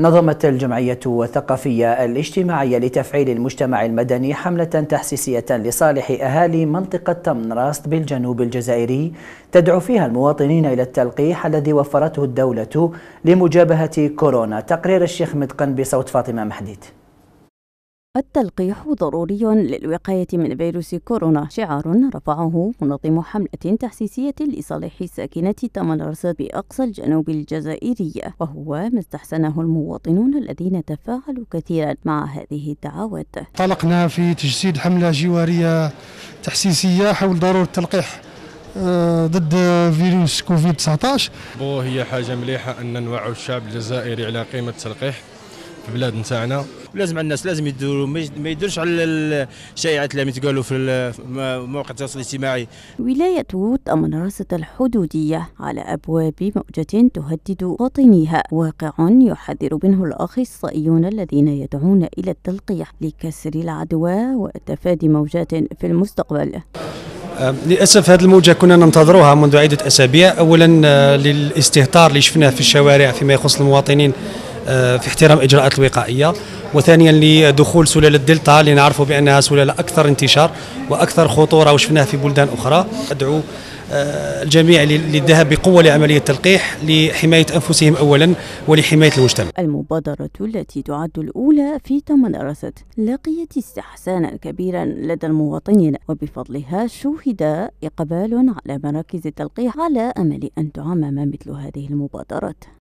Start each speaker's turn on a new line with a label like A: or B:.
A: نظمت الجمعية الثقافية الاجتماعية لتفعيل المجتمع المدني حملة تحسيسية لصالح أهالي منطقة تمنراست بالجنوب الجزائري تدعو فيها المواطنين إلى التلقيح الذي وفرته الدولة لمجابهة كورونا تقرير الشيخ متقن بصوت فاطمة محديد
B: التلقيح ضروري للوقاية من فيروس كورونا شعار رفعه منظم حملة تحسيسية لصالح ساكنة تمنرس بأقصى الجنوب الجزائري وهو ما استحسنه المواطنون الذين تفاعلوا كثيرا مع هذه الدعوات طلقنا في تجسيد حملة جوارية تحسيسية حول ضرورة التلقيح آه، ضد
C: فيروس كوفيد 19 هي حاجة مليحة أن نوعوا الشعب الجزائري على قيمة
A: التلقيح البلاد نتاعنا لازم الناس لازم يديروا ما يديروش على الشائعات اللي تقالوا في مواقع التواصل الاجتماعي
B: ولاية وود المنارسة الحدودية على أبواب موجة تهدد مواطنيها واقع يحذر منه الأخصائيون الذين يدعون إلى التلقيح لكسر العدوى وتفادي موجات في المستقبل
C: للاسف هذه الموجه كنا ننتظروها منذ عده اسابيع اولا آه، للاستهتار اللي شفناه في الشوارع فيما يخص المواطنين آه، في احترام اجراءات الوقائيه وثانيا لدخول سلاله دلتا اللي نعرفوا بانها سلاله اكثر انتشار واكثر خطوره وشفناها في بلدان اخرى ادعو آه، الجميع للذهاب بقوة لعملية التلقيح لحماية أنفسهم أولا ولحماية المجتمع
B: المبادرة التي تعد الأولى في تمن أرست لقيت استحسانا كبيرا لدى المواطنين وبفضلها شوهد إقبال على مراكز التلقيح على أمل أن تعمم مثل هذه المبادرات